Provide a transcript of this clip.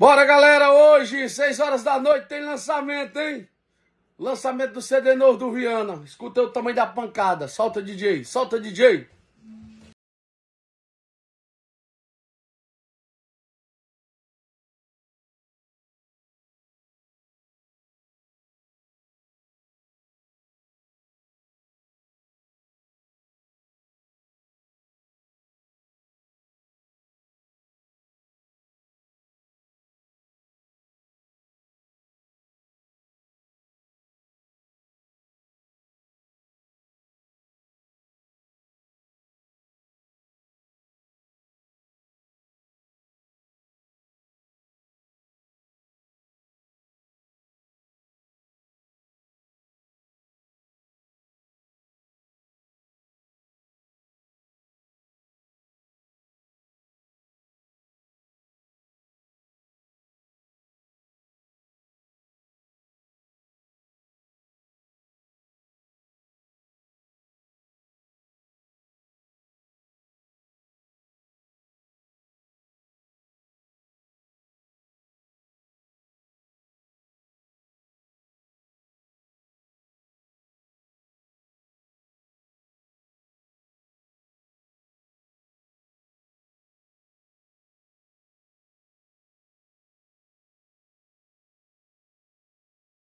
Bora, galera! Hoje, 6 horas da noite, tem lançamento, hein? Lançamento do CD novo do Viana. Escuta o tamanho da pancada. Solta, DJ. Solta, DJ.